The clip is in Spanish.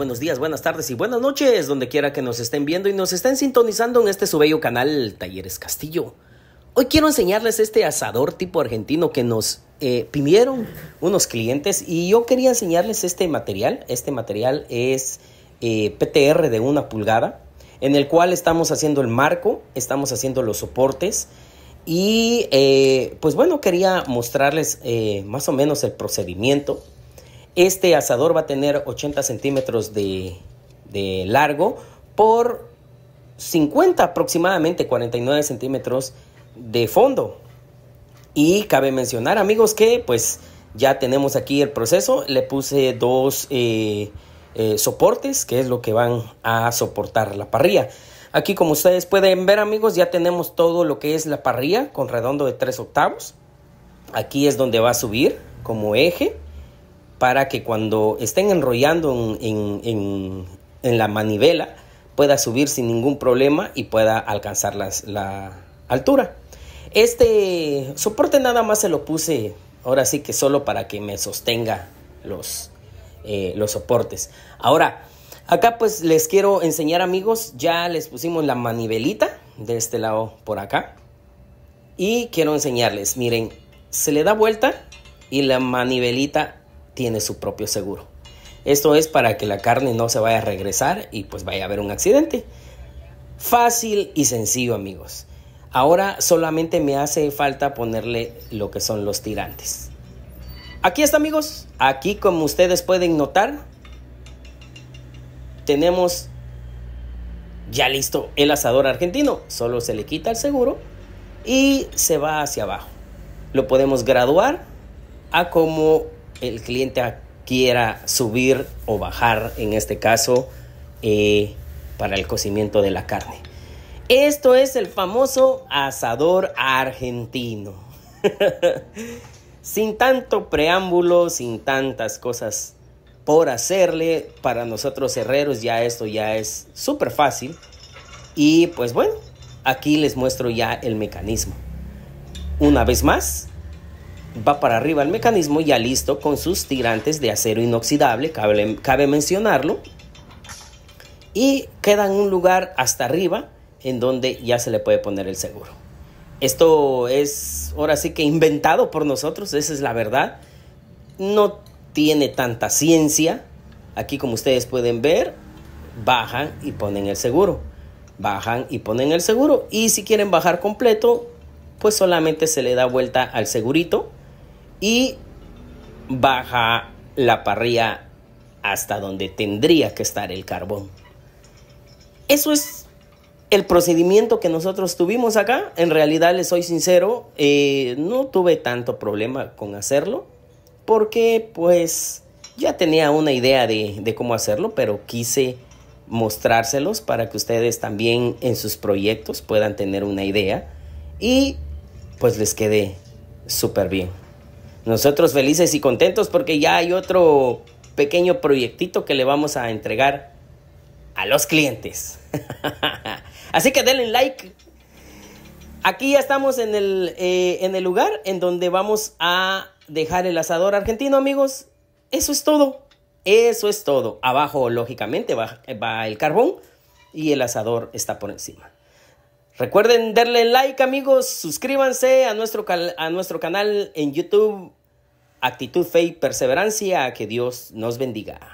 buenos días, buenas tardes y buenas noches, donde quiera que nos estén viendo y nos estén sintonizando en este su bello canal Talleres Castillo. Hoy quiero enseñarles este asador tipo argentino que nos pimieron eh, pidieron unos clientes y yo quería enseñarles este material. Este material es eh, PTR de una pulgada, en el cual estamos haciendo el marco, estamos haciendo los soportes y eh, pues bueno, quería mostrarles más o menos el procedimiento este asador va a tener 80 centímetros de, largo por 50 aproximadamente, 49 centímetros de fondo. Y cabe mencionar, amigos, que pues ya tenemos aquí el proceso. Le puse dos eh, eh, soportes, que es lo que van a soportar la parrilla. Aquí, como ustedes pueden ver, amigos, ya tenemos todo lo que es la parrilla con redondo de 3 octavos. Aquí es donde va a subir como eje para que cuando estén enrollando en, la manivela pueda subir sin ningún problema y pueda alcanzar la altura. Este soporte nada más se lo puse ahora sí que solo para que me sostenga los, eh, los soportes. Ahora, acá pues les quiero enseñar amigos, ya les pusimos la manivelita de este lado por acá. Y quiero enseñarles, miren, se le da vuelta y la manivelita tiene su propio seguro. Esto es para que la carne no se vaya a regresar y pues vaya a haber un accidente. Fácil y sencillo amigos. Ahora solamente me hace falta ponerle lo que son los tirantes. Aquí está amigos, aquí como ustedes pueden notar, tenemos ya listo el asador argentino. Solo se le quita el seguro y se va hacia abajo. Lo podemos graduar a como el cliente quiera subir o bajar, en este caso, eh, para el cocimiento de la carne. Esto es el famoso asador argentino. sin tanto preámbulo, sin tantas cosas por hacerle, para nosotros herreros ya esto ya es súper fácil. Y pues bueno, aquí les muestro ya el mecanismo. Una vez más, va para arriba el mecanismo ya listo con sus tirantes de acero inoxidable, cabe, mencionarlo, y queda en un lugar hasta arriba en donde ya se le puede poner el seguro. Esto es ahora sí que inventado por nosotros, esa es la verdad. No tiene tanta ciencia. Aquí como ustedes pueden ver, bajan y ponen el seguro. Bajan y ponen el seguro. Y si quieren bajar completo, pues solamente se le da vuelta al segurito y baja la parrilla hasta donde tendría que estar el carbón. Eso es el procedimiento que nosotros tuvimos acá. En realidad, les soy sincero, eh, no tuve tanto problema con hacerlo porque pues ya tenía una idea de, de cómo hacerlo, pero quise mostrárselos para que ustedes también en sus proyectos puedan tener una idea y pues les quedé súper bien. Nosotros felices y contentos porque ya hay otro pequeño proyectito que le vamos a entregar a los clientes. Así que denle like. Aquí ya estamos eh, en el, lugar en donde vamos a dejar el asador argentino, amigos. Eso es todo. Eso es todo. Abajo, lógicamente, va, el carbón y el asador está por encima. Recuerden darle like, amigos. Suscríbanse a nuestro, a nuestro canal en YouTube Actitud, fe y perseverancia. Que Dios nos bendiga.